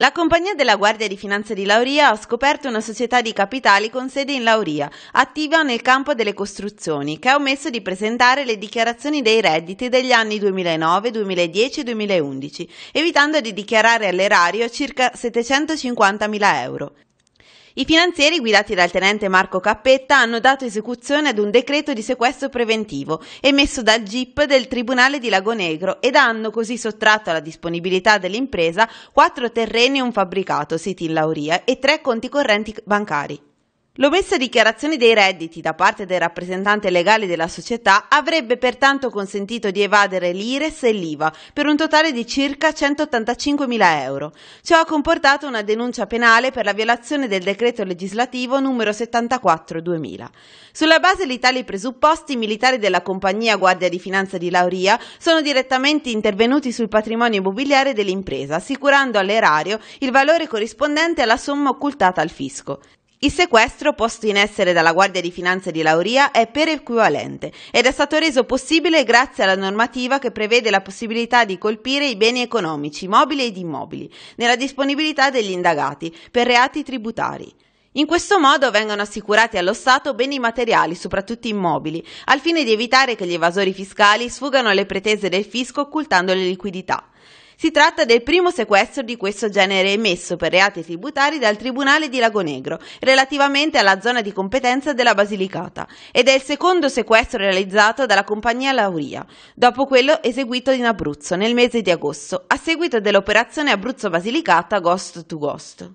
La compagnia della Guardia di Finanza di Lauria ha scoperto una società di capitali con sede in Lauria, attiva nel campo delle costruzioni, che ha omesso di presentare le dichiarazioni dei redditi degli anni 2009, 2010 e 2011, evitando di dichiarare all'erario circa 750.000 euro. I finanzieri, guidati dal tenente Marco Cappetta, hanno dato esecuzione ad un decreto di sequestro preventivo emesso dal GIP del Tribunale di Lagonegro ed hanno così sottratto alla disponibilità dell'impresa quattro terreni e un fabbricato siti in Lauria e tre conti correnti bancari. L'omessa dichiarazione dei redditi da parte del rappresentante legale della società avrebbe pertanto consentito di evadere l'IRES e l'IVA per un totale di circa 185.000 euro. Ciò ha comportato una denuncia penale per la violazione del decreto legislativo numero 74-2000. Sulla base di tali presupposti, i militari della compagnia Guardia di Finanza di Lauria sono direttamente intervenuti sul patrimonio immobiliare dell'impresa, assicurando all'erario il valore corrispondente alla somma occultata al fisco. Il sequestro posto in essere dalla Guardia di Finanza di Lauria è per equivalente ed è stato reso possibile grazie alla normativa che prevede la possibilità di colpire i beni economici, mobili ed immobili, nella disponibilità degli indagati per reati tributari. In questo modo vengono assicurati allo Stato beni materiali, soprattutto immobili, al fine di evitare che gli evasori fiscali sfugano alle pretese del fisco occultando le liquidità. Si tratta del primo sequestro di questo genere emesso per reati tributari dal Tribunale di Lagonegro, relativamente alla zona di competenza della Basilicata, ed è il secondo sequestro realizzato dalla compagnia Lauria, dopo quello eseguito in Abruzzo nel mese di agosto, a seguito dell'operazione Abruzzo-Basilicata Ghost to Ghost.